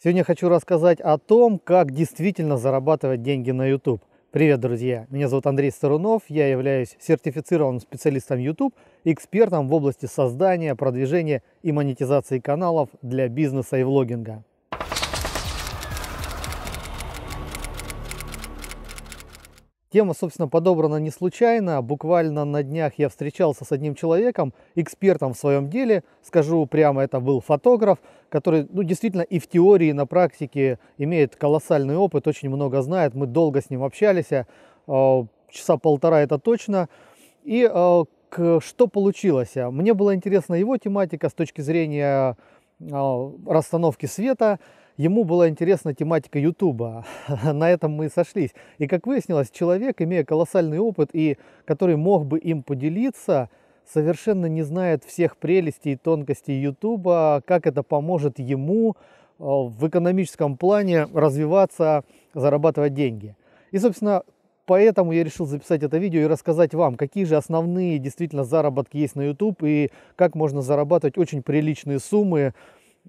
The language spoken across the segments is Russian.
Сегодня хочу рассказать о том, как действительно зарабатывать деньги на YouTube. Привет, друзья! Меня зовут Андрей Старунов, я являюсь сертифицированным специалистом YouTube, экспертом в области создания, продвижения и монетизации каналов для бизнеса и влогинга. Тема, собственно, подобрана не случайно. Буквально на днях я встречался с одним человеком, экспертом в своем деле. Скажу прямо, это был фотограф, который ну, действительно и в теории, и на практике имеет колоссальный опыт, очень много знает. Мы долго с ним общались, э, часа полтора это точно. И э, что получилось? Мне была интересна его тематика с точки зрения э, расстановки света, ему была интересна тематика Ютуба. На этом мы и сошлись. И как выяснилось, человек, имея колоссальный опыт и который мог бы им поделиться, совершенно не знает всех прелестей и тонкостей Ютуба, как это поможет ему э, в экономическом плане развиваться, зарабатывать деньги. И, собственно, поэтому я решил записать это видео и рассказать вам, какие же основные действительно заработки есть на YouTube и как можно зарабатывать очень приличные суммы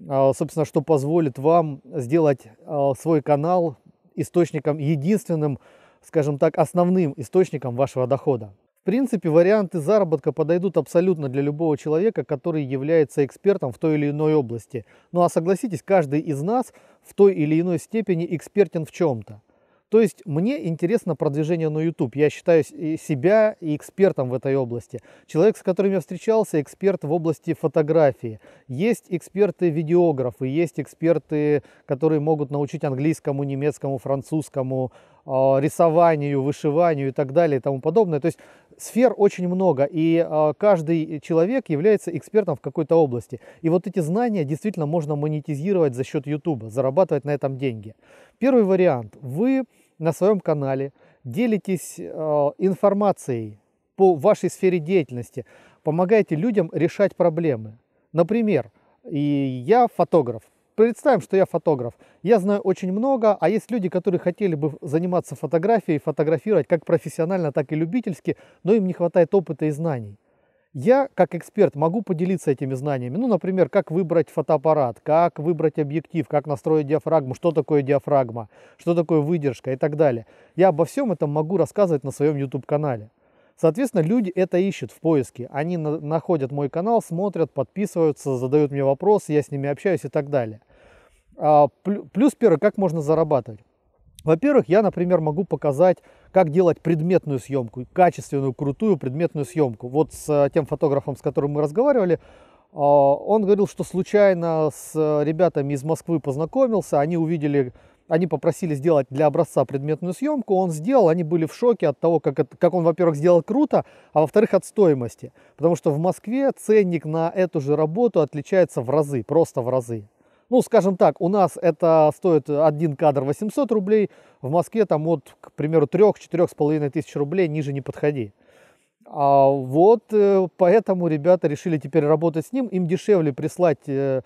а, собственно, что позволит вам сделать а, свой канал источником, единственным, скажем так, основным источником вашего дохода. В принципе, варианты заработка подойдут абсолютно для любого человека, который является экспертом в той или иной области. Ну а согласитесь, каждый из нас в той или иной степени экспертен в чем-то. То есть мне интересно продвижение на YouTube. Я считаю себя и экспертом в этой области. Человек, с которым я встречался, эксперт в области фотографии. Есть эксперты-видеографы, есть эксперты, которые могут научить английскому, немецкому, французскому, а, рисованию, вышиванию и так далее и тому подобное. То есть сфер очень много, и а, каждый человек является экспертом в какой-то области. И вот эти знания действительно можно монетизировать за счет YouTube, зарабатывать на этом деньги. Первый вариант. Вы на своем канале делитесь э, информацией по вашей сфере деятельности, помогайте людям решать проблемы. Например, и я фотограф. Представим, что я фотограф. Я знаю очень много, а есть люди, которые хотели бы заниматься фотографией, фотографировать как профессионально, так и любительски, но им не хватает опыта и знаний. Я, как эксперт, могу поделиться этими знаниями. Ну, например, как выбрать фотоаппарат, как выбрать объектив, как настроить диафрагму, что такое диафрагма, что такое выдержка и так далее. Я обо всем этом могу рассказывать на своем YouTube-канале. Соответственно, люди это ищут в поиске. Они на находят мой канал, смотрят, подписываются, задают мне вопросы, я с ними общаюсь и так далее. А, плюс первый, как можно зарабатывать? Во-первых, я, например, могу показать, как делать предметную съемку, качественную, крутую предметную съемку. Вот с э, тем фотографом, с которым мы разговаривали, а, он говорил, что случайно с э, ребятами из Москвы познакомился, они увидели, они попросили сделать для образца предметную съемку, он сделал, они были в шоке от того, как, это, как он, во-первых, сделал круто, а во-вторых, от стоимости. Потому что в Москве ценник на эту же работу отличается в разы, просто в разы. Ну, скажем так, у нас это стоит один кадр 800 рублей, в Москве там вот к примеру, 3-4,5 тысяч рублей, ниже не подходи. А вот э, поэтому ребята решили теперь работать с ним, им дешевле прислать э,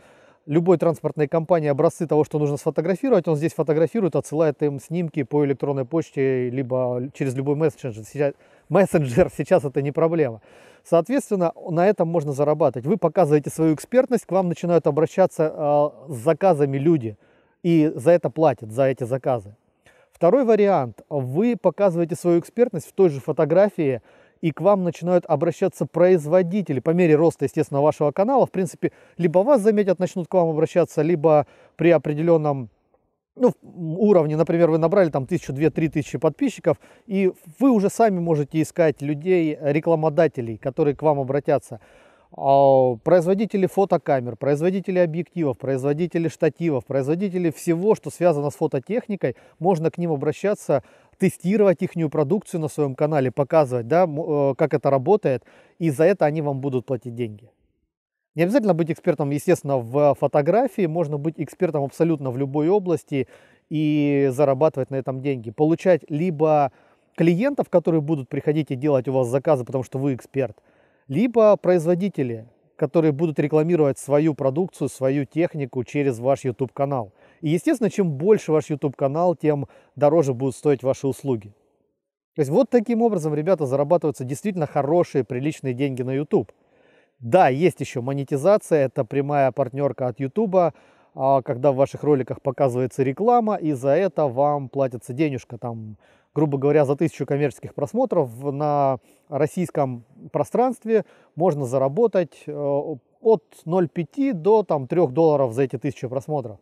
любой транспортной компании образцы того, что нужно сфотографировать, он здесь фотографирует, отсылает им снимки по электронной почте, либо через любой мессенджер. Сейчас, мессенджер сейчас это не проблема. Соответственно, на этом можно зарабатывать. Вы показываете свою экспертность, к вам начинают обращаться э, с заказами люди, и за это платят, за эти заказы. Второй вариант. Вы показываете свою экспертность в той же фотографии, и к вам начинают обращаться производители по мере роста, естественно, вашего канала. В принципе, либо вас заметят, начнут к вам обращаться, либо при определенном ну, уровне, например, вы набрали там тысячу, две, три тысячи подписчиков, и вы уже сами можете искать людей, рекламодателей, которые к вам обратятся. А, производители фотокамер, производители объективов, производители штативов, производители всего, что связано с фототехникой, можно к ним обращаться, тестировать их продукцию на своем канале, показывать, да, э, как это работает, и за это они вам будут платить деньги. Не обязательно быть экспертом, естественно, в фотографии, можно быть экспертом абсолютно в любой области и зарабатывать на этом деньги. Получать либо клиентов, которые будут приходить и делать у вас заказы, потому что вы эксперт – либо производители, которые будут рекламировать свою продукцию, свою технику через ваш YouTube-канал. И, естественно, чем больше ваш YouTube-канал, тем дороже будут стоить ваши услуги. То есть вот таким образом, ребята, зарабатываются действительно хорошие, приличные деньги на YouTube. Да, есть еще монетизация, это прямая партнерка от YouTube, а, когда в ваших роликах показывается реклама, и за это вам платится денежка, там грубо говоря, за тысячу коммерческих просмотров на российском пространстве можно заработать э, от 0,5 до там, 3 долларов за эти тысячи просмотров.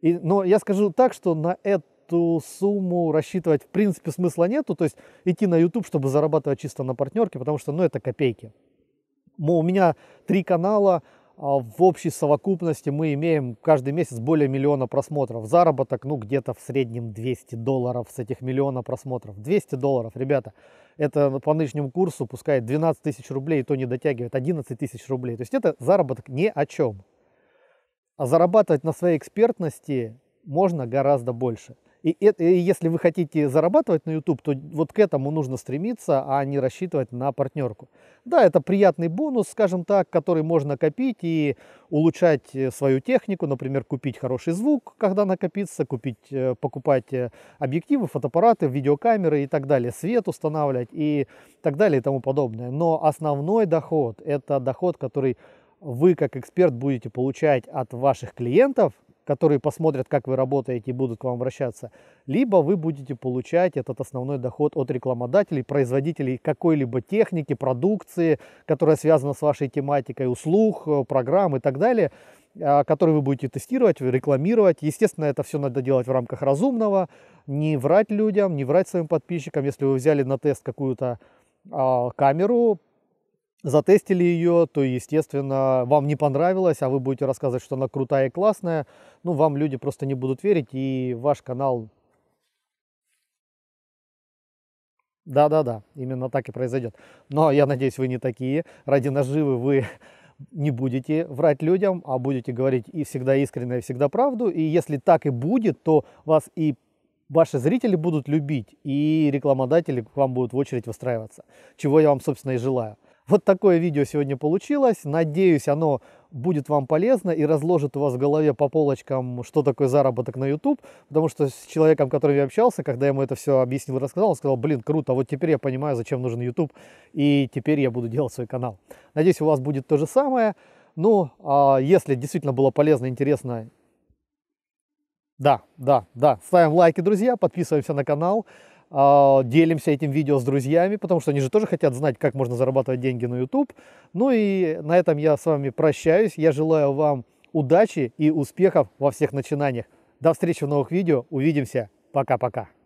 И, но я скажу так, что на эту сумму рассчитывать в принципе смысла нету, то есть идти на YouTube, чтобы зарабатывать чисто на партнерке, потому что ну, это копейки. у меня три канала – а в общей совокупности мы имеем каждый месяц более миллиона просмотров. Заработок, ну, где-то в среднем 200 долларов с этих миллиона просмотров. 200 долларов, ребята, это по нынешнему курсу пускай 12 тысяч рублей, то не дотягивает, 11 тысяч рублей. То есть это заработок ни о чем. А зарабатывать на своей экспертности можно гораздо больше. И, это, и если вы хотите зарабатывать на YouTube, то вот к этому нужно стремиться, а не рассчитывать на партнерку. Да, это приятный бонус, скажем так, который можно копить и улучшать э, свою технику, например, купить хороший звук, когда накопится, купить, э, покупать э, объективы, фотоаппараты, видеокамеры и так далее, свет устанавливать и так далее и тому подобное. Но основной доход – это доход, который вы как эксперт будете получать от ваших клиентов – которые посмотрят, как вы работаете и будут к вам обращаться, либо вы будете получать этот основной доход от рекламодателей, производителей какой-либо техники, продукции, которая связана с вашей тематикой, услуг, э, программ и так далее, а, которые вы будете тестировать, рекламировать. Естественно, это все надо делать в рамках разумного, не врать людям, не врать своим подписчикам. Если вы взяли на тест какую-то а, камеру, затестили ее, то, естественно, вам не понравилось, а вы будете рассказывать, что она крутая и классная, ну, вам люди просто не будут верить, и ваш канал... Да-да-да, именно так и произойдет. Но я надеюсь, вы не такие. Ради наживы вы не будете врать людям, а будете говорить и всегда искренне, и всегда правду. И если так и будет, то вас и ваши зрители будут любить, и рекламодатели к вам будут в очередь выстраиваться, чего я вам, собственно, и желаю. Вот такое видео сегодня получилось. Надеюсь, оно будет вам полезно и разложит у вас в голове по полочкам, что такое заработок на YouTube, потому что с человеком, которым я общался, когда я ему это все объяснил и рассказал, он сказал, блин, круто, вот теперь я понимаю, зачем нужен YouTube, и теперь я буду делать свой канал. Надеюсь, у вас будет то же самое. Ну, а если действительно было полезно, интересно, да, да, да, ставим лайки, друзья, подписываемся на канал, а, делимся этим видео с друзьями, потому что они же тоже хотят знать, как можно зарабатывать деньги на YouTube. Ну и на этом я с вами прощаюсь. Я желаю вам удачи и успехов во всех начинаниях. До встречи в новых видео. Увидимся. Пока-пока.